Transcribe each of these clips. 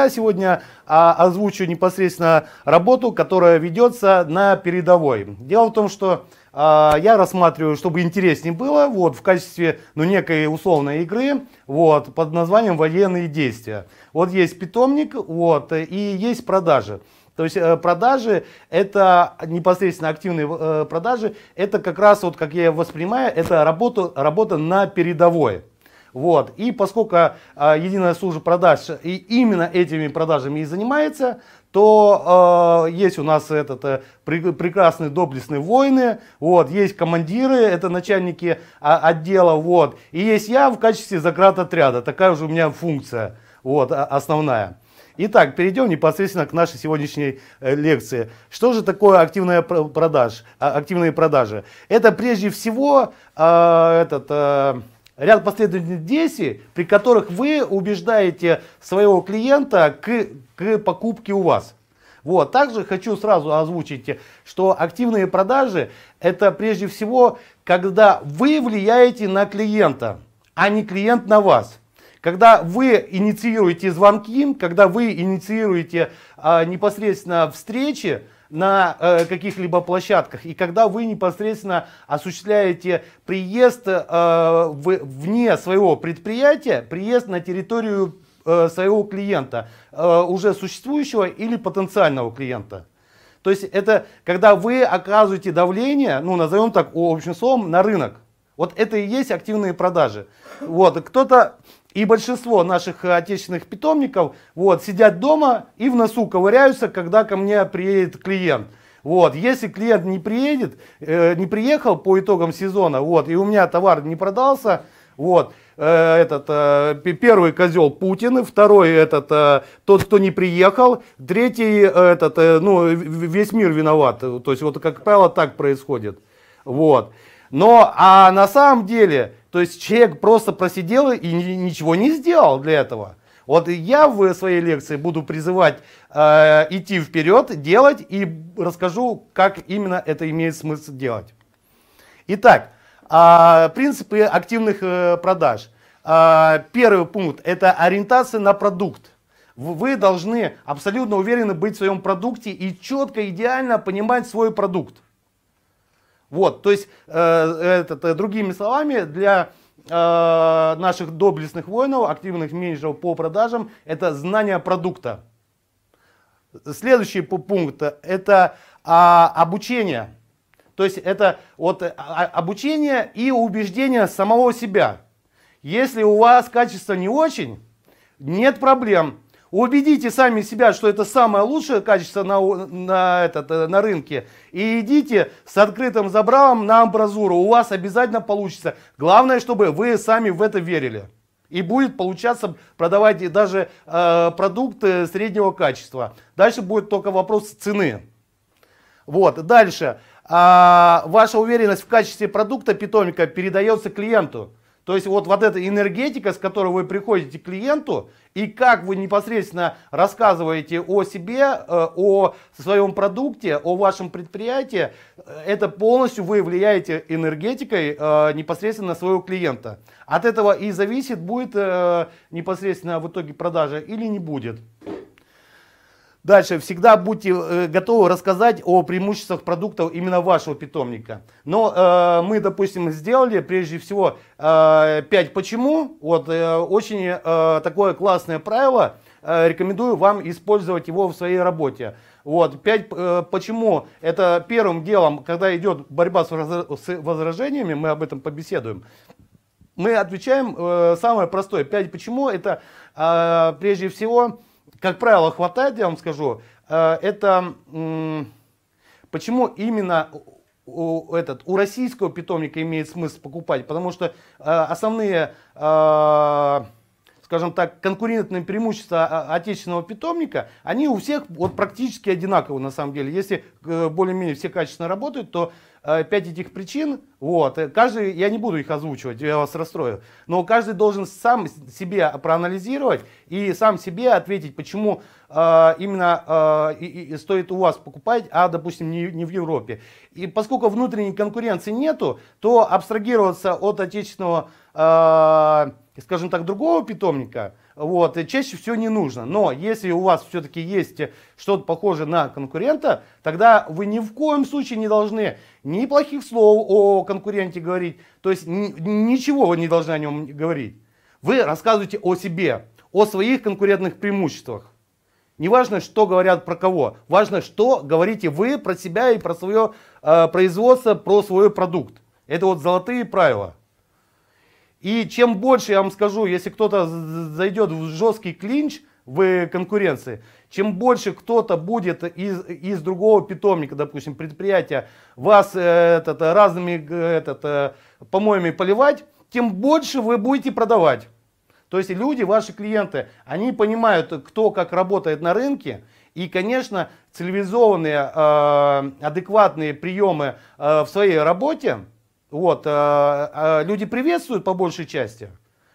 Я сегодня а, озвучу непосредственно работу, которая ведется на передовой. Дело в том, что а, я рассматриваю, чтобы интереснее было, вот, в качестве, ну, некой условной игры, вот, под названием «Военные действия». Вот есть питомник, вот, и есть продажи. То есть э, продажи это непосредственно активные э, продажи, это как раз вот как я воспринимаю, это работа, работа на передовой. Вот. И поскольку э, единая служба продаж и именно этими продажами и занимается, то э, есть у нас этот э, прекрасные доблестные воины, вот, есть командиры, это начальники а, отдела, вот, и есть я в качестве закрат отряда, такая уже у меня функция, вот, а, основная. Итак, перейдем непосредственно к нашей сегодняшней э, лекции. Что же такое активная продаж, активные продажи? Это прежде всего э, этот... Э, ряд последовательных действий, при которых вы убеждаете своего клиента к, к покупке у вас. Вот. Также хочу сразу озвучить, что активные продажи это прежде всего, когда вы влияете на клиента, а не клиент на вас. Когда вы инициируете звонки, когда вы инициируете а, непосредственно встречи, на э, каких-либо площадках. И когда вы непосредственно осуществляете приезд э, в, вне своего предприятия, приезд на территорию э, своего клиента, э, уже существующего или потенциального клиента. То есть это когда вы оказываете давление, ну назовем так общим словом, на рынок. Вот это и есть активные продажи. Вот кто-то и большинство наших э, отечественных питомников вот, сидят дома и в носу ковыряются, когда ко мне приедет клиент. Вот, если клиент не приедет, э, не приехал по итогам сезона, вот, и у меня товар не продался, вот, э, этот, э, первый козел Путин, второй этот, э, тот, кто не приехал, третий, э, этот, э, ну, весь мир виноват. То есть, вот, как правило, так происходит. Вот. Но, а на самом деле, то есть человек просто просидел и ничего не сделал для этого. Вот я в своей лекции буду призывать э, идти вперед, делать и расскажу, как именно это имеет смысл делать. Итак, э, принципы активных э, продаж. Э, первый пункт – это ориентация на продукт. Вы должны абсолютно уверенно быть в своем продукте и четко, идеально понимать свой продукт. Вот, то есть, э, этот, э, другими словами, для э, наших доблестных воинов, активных менеджеров по продажам, это знание продукта. Следующий пункт – это а, обучение. То есть это вот э, а, обучение и убеждение самого себя. Если у вас качество не очень, нет проблем. Убедите сами себя, что это самое лучшее качество на, на, этот, э, на рынке. И идите с открытым забралом на амбразуру. У вас обязательно получится. Главное, чтобы вы сами в это верили. И будет получаться продавать даже э, продукты среднего качества. Дальше будет только вопрос цены. Вот, дальше. А, ваша уверенность в качестве продукта питомника передается клиенту. То есть вот, вот эта энергетика, с которой вы приходите к клиенту, и как вы непосредственно рассказываете о себе, э, о своем продукте, о вашем предприятии, э, это полностью вы влияете энергетикой э, непосредственно на своего клиента. От этого и зависит, будет непосредственно в итоге продажа или не будет. Дальше, всегда будьте э, готовы рассказать о преимуществах продуктов именно вашего питомника. Но э, мы, допустим, сделали прежде всего э, 5 почему. Вот, э, очень э, такое классное правило. Э, рекомендую вам использовать его в своей работе. Вот, 5 э, почему. Это первым делом, когда идет борьба с, возра- с возражениями, мы об этом побеседуем. Мы отвечаем э, самое простое. 5 почему. Это э, прежде всего как правило, хватает, я вам скажу, э, это почему именно у, этот, у российского питомника имеет смысл покупать, потому что э, основные э, скажем так, конкурентные преимущества а, отечественного питомника, они у всех вот практически одинаковы на самом деле. Если э, более-менее все качественно работают, то э, пять этих причин, вот, э, каждый, я не буду их озвучивать, я вас расстрою, но каждый должен сам себе проанализировать и сам себе ответить, почему э, именно э, и, и стоит у вас покупать, а, допустим, не, не в Европе. И поскольку внутренней конкуренции нету, то абстрагироваться от отечественного э, скажем так, другого питомника, вот, чаще всего не нужно. Но если у вас все-таки есть э, что-то похожее на конкурента, тогда вы ни в коем случае не должны ни плохих слов о конкуренте говорить, то есть ничего вы не должны о нем говорить. Вы рассказываете о себе, о своих конкурентных преимуществах. Не важно, что говорят про кого, важно, что говорите вы про себя и про свое э, производство, про свой продукт. Это вот золотые правила. И чем больше, я вам скажу, если кто-то зайдет в жесткий клинч в конкуренции, чем больше кто-то будет из, из другого питомника, допустим, предприятия, вас э, этот, разными э, этот, э, помоями поливать, тем больше вы будете продавать. То есть люди, ваши клиенты, они понимают, кто как работает на рынке. И, конечно, цивилизованные, э, адекватные приемы э, в своей работе – вот, э, а, а, люди приветствуют по большей части.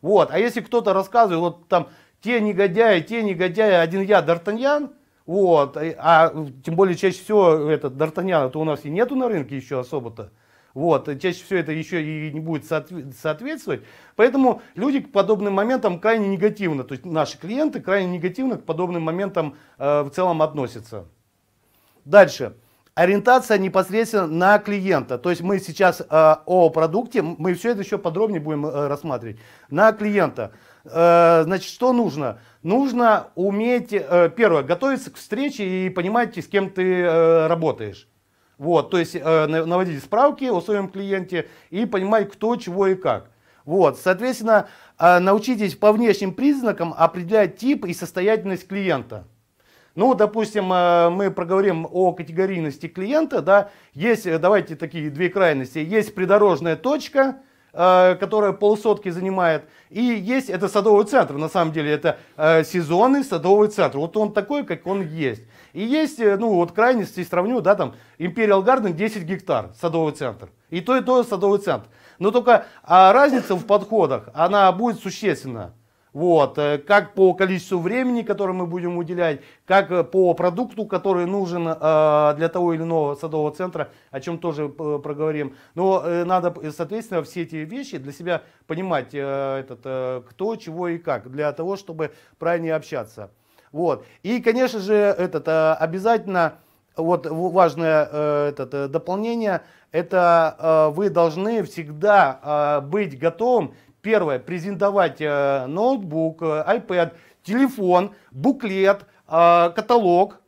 Вот, а если кто-то рассказывает, вот там те негодяи, те негодяи, один я, Д'Артаньян, вот, а тем более чаще всего этот Дартаньян то у нас и нету на рынке еще особо-то. Вот, чаще всего это еще и не будет соответствовать. Поэтому люди к подобным моментам крайне негативно, то есть наши клиенты крайне негативно к подобным моментам э, в целом относятся. Дальше ориентация непосредственно на клиента. То есть мы сейчас э, о продукте, мы все это еще подробнее будем э, рассматривать. На клиента. Э, значит, что нужно? Нужно уметь, э, первое, готовиться к встрече и понимать, с кем ты э, работаешь. Вот, то есть э, наводить справки о своем клиенте и понимать, кто, чего и как. Вот, соответственно, э, научитесь по внешним признакам определять тип и состоятельность клиента. Ну, допустим, э, мы проговорим о категорийности клиента, да, есть, э, давайте такие две крайности, есть придорожная точка, э, которая полсотки занимает. И есть, это садовый центр, на самом деле, это э, сезонный садовый центр. Вот он такой, как он есть. И есть, ну вот крайности сравню, да, там, Imperial Garden 10 гектар, садовый центр. И то, и то садовый центр. Но только а разница в подходах, она будет существенна. Вот, э, как по количеству времени, которое мы будем уделять, как э, по продукту, который нужен э, для того или иного садового центра, о чем тоже проговорим. Но надо, соответственно, все эти вещи для себя понимать, этот, кто, чего и как, для того, чтобы правильнее общаться. Вот. И, конечно же, этот, обязательно вот важное этот, дополнение, это вы должны всегда быть готовым Первое, презентовать э, ноутбук, э, iPad, телефон, буклет, э, каталог.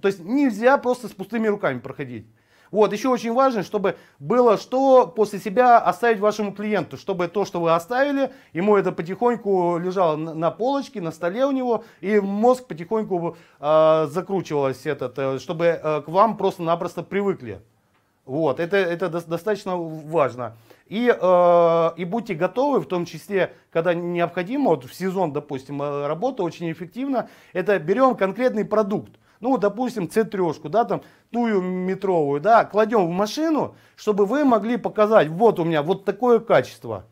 То есть нельзя просто с пустыми руками проходить. Вот, еще очень важно, чтобы было что после себя оставить вашему клиенту, чтобы то, что вы оставили, ему это потихоньку лежало на полочке, на столе у него, и мозг потихоньку э, закручивалось этот, чтобы э, к вам просто-напросто привыкли. Вот, это, это достаточно важно. И, э, и будьте готовы, в том числе, когда необходимо, вот в сезон, допустим, э, работа очень эффективна, это берем конкретный продукт. Ну, допустим, C3, да, там, тую метровую, да, кладем в машину, чтобы вы могли показать, вот у меня вот такое качество –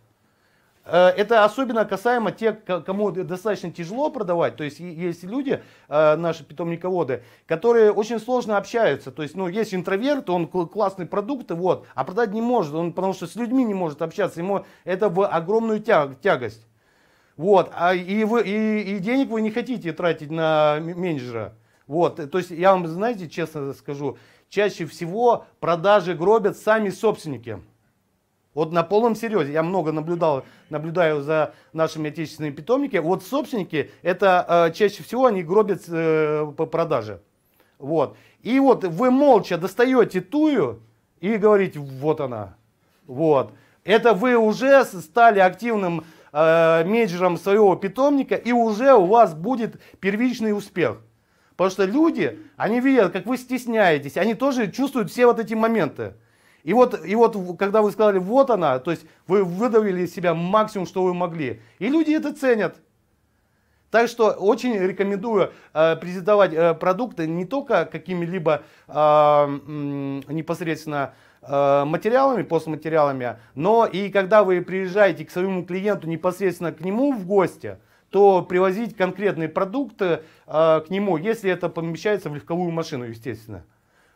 Э, это особенно касаемо тех, кому достаточно тяжело продавать. То есть есть люди, э, наши питомниководы, которые очень сложно общаются. То есть, ну, есть интроверт, он классный продукт, вот, а продать не может, он потому что с людьми не может общаться, ему это в огромную тяг, тягость. Вот, а и, вы, и, и денег вы не хотите тратить на менеджера. Вот, то есть я вам, знаете, честно скажу, чаще всего продажи гробят сами собственники. Вот на полном серьезе. Я много наблюдал, наблюдаю за нашими отечественными питомниками. Вот собственники, это э, чаще всего они гробят э, по продаже. Вот. И вот вы молча достаете тую и говорите, вот она. Вот. Это вы уже стали активным э, менеджером своего питомника и уже у вас будет первичный успех. Потому что люди, они видят, как вы стесняетесь, они тоже чувствуют все вот эти моменты. И вот, и вот, когда вы сказали, вот она, то есть вы выдавили из себя максимум, что вы могли. И люди это ценят. Так что очень рекомендую э, презентовать э, продукты не только какими-либо э, непосредственно э, материалами, постматериалами, но и когда вы приезжаете к своему клиенту непосредственно к нему в гости, то привозить конкретные продукты э, к нему, если это помещается в легковую машину, естественно.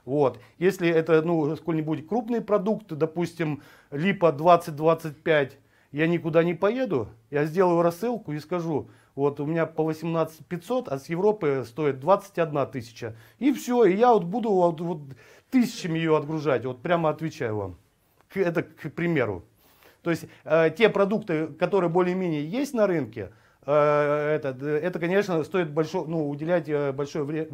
Вот. Если это ну, сколь-нибудь крупный продукт, допустим, липа 20-25, я никуда не поеду, я сделаю рассылку и скажу, вот у меня по 18 500, а с Европы стоит 21 тысяча. И все, и я вот буду вот, вот тысячами ее отгружать, вот прямо отвечаю вам. Это к примеру. То есть э, те продукты, которые более-менее есть на рынке, Э, это, э, это, конечно, стоит большое, ну, уделять э, большое вре,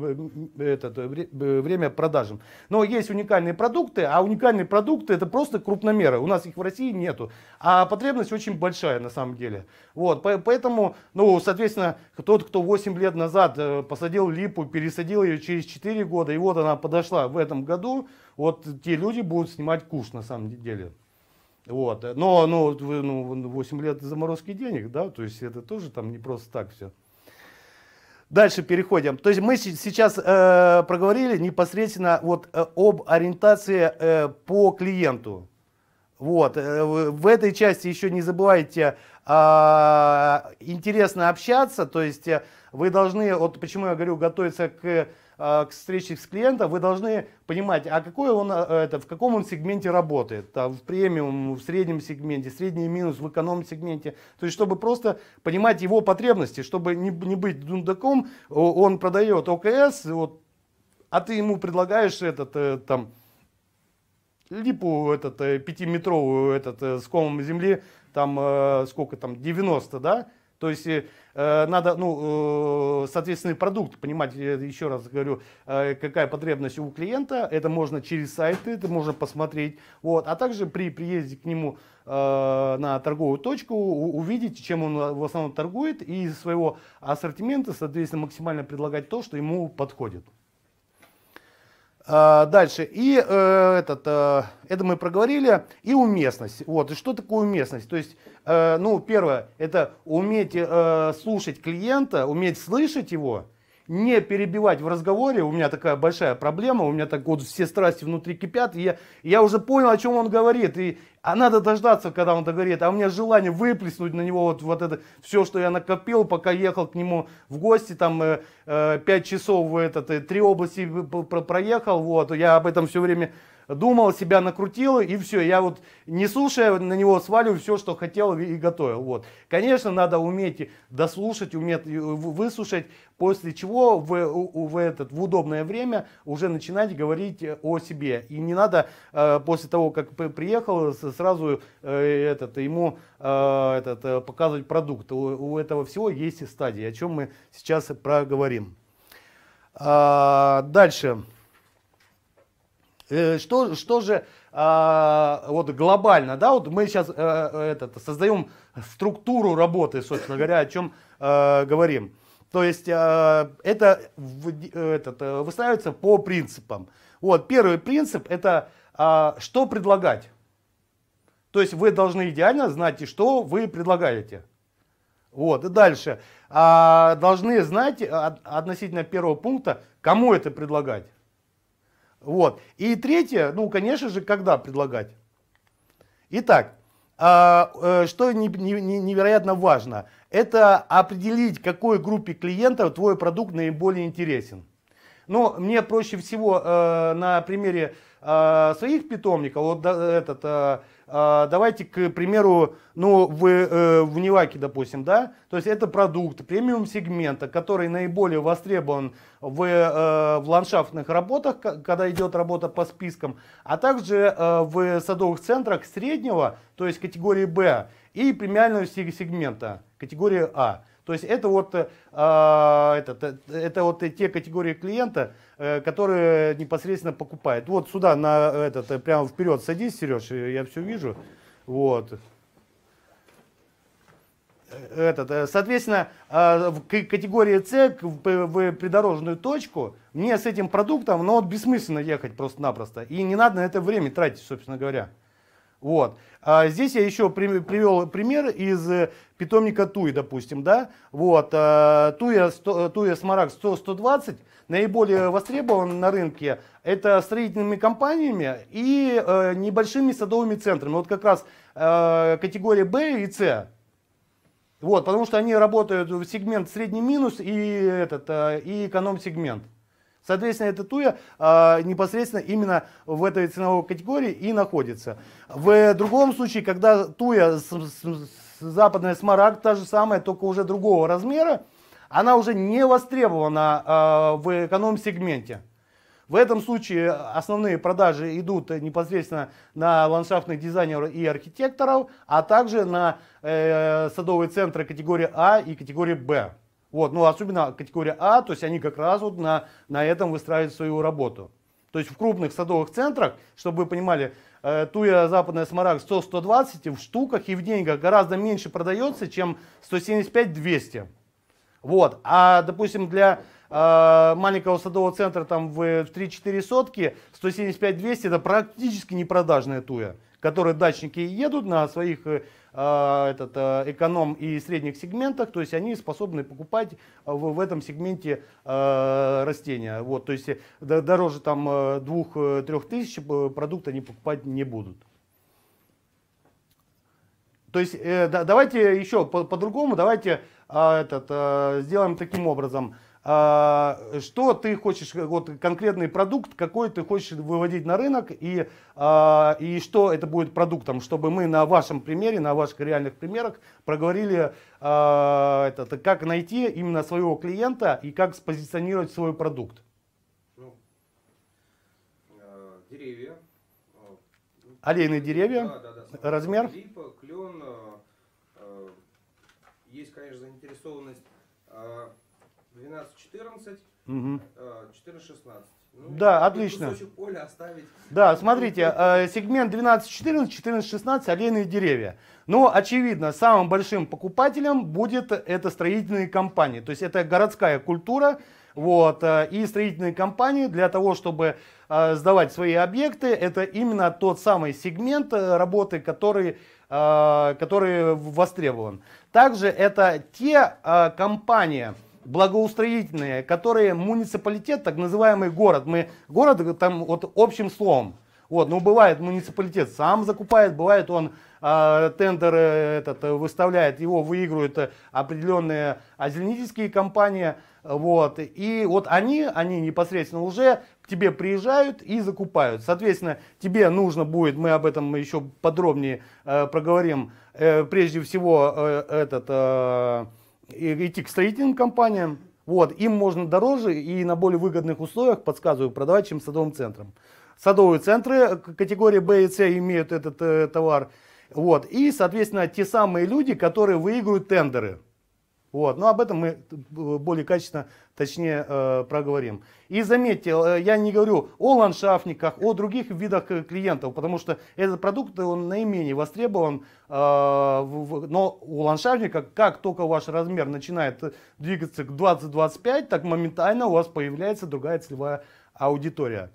это, время продажам. Но есть уникальные продукты, а уникальные продукты это просто крупномеры. У нас их в России нету. А потребность очень большая на самом деле. Вот, поэтому, ну, соответственно, тот, кто 8 лет назад посадил липу, пересадил ее через 4 года, и вот она подошла в этом году, вот те люди будут снимать куш на самом деле. Вот. Но ну, ну, 8 лет заморозки денег, да, то есть это тоже там не просто так все. Дальше переходим. То есть мы сейчас э, проговорили непосредственно вот э, об ориентации э, по клиенту. Вот. Э, в этой части еще не забывайте а, интересно общаться, то есть э, вы должны, вот почему я говорю, готовиться к, э, к встрече с клиентом, вы должны понимать, а какой он, это, в каком он сегменте работает, там, в премиум, в среднем сегменте, средний минус, в эконом сегменте, то есть чтобы просто понимать его потребности, чтобы не, не быть дундаком, он продает ОКС, вот, а ты ему предлагаешь этот, там, липу этот э, пятиметровую этот э, с комом земли там э, сколько там 90 да то есть надо, ну, соответственный продукт понимать, еще раз говорю, какая потребность у клиента. Это можно через сайты, это можно посмотреть. Вот. А также при приезде к нему на торговую точку увидеть, чем он в основном торгует, и из своего ассортимента, соответственно, максимально предлагать то, что ему подходит. А, дальше. И э, этот, э, это мы проговорили. И уместность. Вот. И что такое уместность? То есть, э, ну, первое, это уметь э, слушать клиента, уметь слышать его не перебивать в разговоре. У меня такая большая проблема, у меня так вот все страсти внутри кипят. И я, я уже понял, о чем он говорит. И, а надо дождаться, когда он это говорит. А у меня желание выплеснуть на него вот, вот это все, что я накопил, пока ехал к нему в гости, там э, э, 5 часов в этот, э, три области э, проехал. Вот, я об этом все время думал, себя накрутил, и все. Я вот не слушая, на него сваливаю все, что хотел и готовил. Вот. Конечно, надо уметь дослушать, уметь э, выслушать, после чего в, в, этот, в удобное время уже начинать говорить э, о себе. И не надо э, после того, как приехал, сразу э, этот, ему этот, показывать продукт. У, у этого всего есть стадии, о чем мы сейчас проговорим. А, дальше. Дальше. Э, что, что же а, вот глобально, да, вот мы сейчас а, э, э, этот, создаем структуру работы, собственно говоря, о чем говорим. То есть это этот, выстраивается по принципам. Вот первый принцип это а, что предлагать. То есть вы должны идеально знать, что вы предлагаете. Вот, и дальше. А, должны знать относительно первого пункта, кому это предлагать. Вот. И третье, ну, конечно же, когда предлагать. Итак, а, э, что невероятно важно, это определить, какой группе клиентов твой продукт наиболее интересен. Но ну, мне проще всего э, на примере э, своих питомников, вот этот а, давайте, к примеру, ну, в, э, в Ниваке, допустим, да, то есть это продукт премиум сегмента, который наиболее востребован в, э, в ландшафтных работах, когда идет работа по спискам, а также э, в садовых центрах среднего, то есть категории Б, и премиального сегмента, категории А. То есть это вот, э, а, это, э, это вот те категории клиента, э, которые непосредственно покупают. Вот сюда, на этот, прямо вперед садись, Сереж, я все вижу. Вот. Этот, соответственно, в категории С, в придорожную точку, мне с этим продуктом, ну вот бессмысленно ехать просто-напросто. И не надо на это время тратить, собственно говоря. Вот. А здесь я еще привел пример из э, питомника Туи, допустим, да, вот, Туя, э, Туя э, Смарагд 100-120 наиболее востребован на рынке, это строительными компаниями и небольшими садовыми центрами, вот как раз категории Б и С, вот, потому что они работают в сегмент средний минус и этот, и эконом-сегмент. Соответственно, эта туя а, непосредственно именно в этой ценовой категории и находится. В другом случае, когда туя с, с, с, западная смарагд та же самая, только уже другого размера, она уже не востребована а, в эконом-сегменте. В этом случае основные продажи идут непосредственно на ландшафтных дизайнеров и архитекторов, а также на э, садовые центры категории А и категории Б. Вот, ну, особенно категория А, то есть они как раз вот на, на этом выстраивают свою работу. То есть в крупных садовых центрах, чтобы вы понимали, э, туя западная смарагд 100-120 в штуках и в деньгах гораздо меньше продается, чем 175-200. Вот, а, допустим, для э, маленького садового центра там в, в 3-4 сотки 175-200 это практически непродажная туя которые дачники едут на своих э, а, этот, э, эконом и средних сегментах, то есть они способны покупать э, в, в этом сегменте э, растения. Вот, то есть дороже там двух-трех тысяч продукт они покупать не будут. То есть э, да, давайте еще по- по-другому, по давайте э, этот, э, сделаем таким образом – а, что ты хочешь, вот конкретный продукт, какой ты хочешь выводить на рынок и, а, и что это будет продуктом, чтобы мы на вашем примере, на ваших реальных примерах проговорили, а, это как найти именно своего клиента и как спозиционировать свой продукт. Ну, э, деревья. Олейные деревья. Да, да, да, Размер. Липа, клен. Э, э, есть, конечно, заинтересованность 12-14, угу. 14-16. Ну, да, отлично. Поля оставить. Да, смотрите, э, сегмент 12-14, 14-16, олейные деревья. Но, очевидно, самым большим покупателем будет это строительные компании. То есть это городская культура, вот, э, и строительные компании для того, чтобы э, сдавать свои объекты, это именно тот самый сегмент э, работы, который, который востребован. Также это те компании, благоустроительные, которые муниципалитет, так называемый город, мы город там вот общим словом, вот, ну бывает муниципалитет сам закупает, бывает он а, э, тендер этот э, выставляет, его выигрывают э, определенные озеленительские компании, вот, и вот они, они непосредственно уже к тебе приезжают и закупают. Соответственно, тебе нужно будет, мы об этом еще подробнее э, проговорим, э, прежде всего э, этот... Э, идти к строительным компаниям. Вот, им можно дороже и на более выгодных условиях, подсказываю, продавать, чем садовым центрам. Садовые центры э, категории Б и С имеют этот э, товар. Вот, и, соответственно, те самые люди, которые выигрывают тендеры. Вот. Но ну, об этом мы э, более качественно, точнее, э, проговорим. И заметьте, э, я не говорю о ландшафтниках, о других видах э, клиентов, потому что этот продукт, он наименее востребован, э, в, но у ландшафтника, как только ваш размер начинает двигаться к 20-25, так моментально у вас появляется другая целевая аудитория.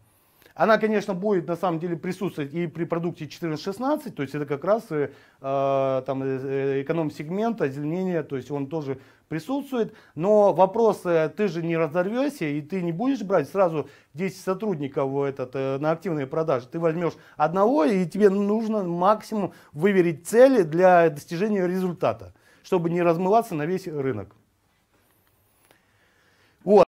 Она, конечно, будет на самом деле присутствовать и при продукте 14-16, то есть это как раз э, э там, э, э, эконом-сегмент, озеленение, то есть он тоже присутствует. Но вопрос, ты же не разорвешься и ты не будешь брать сразу 10 сотрудников этот, на активные продажи. Ты возьмешь одного и тебе нужно максимум выверить цели для достижения результата, чтобы не размываться на весь рынок.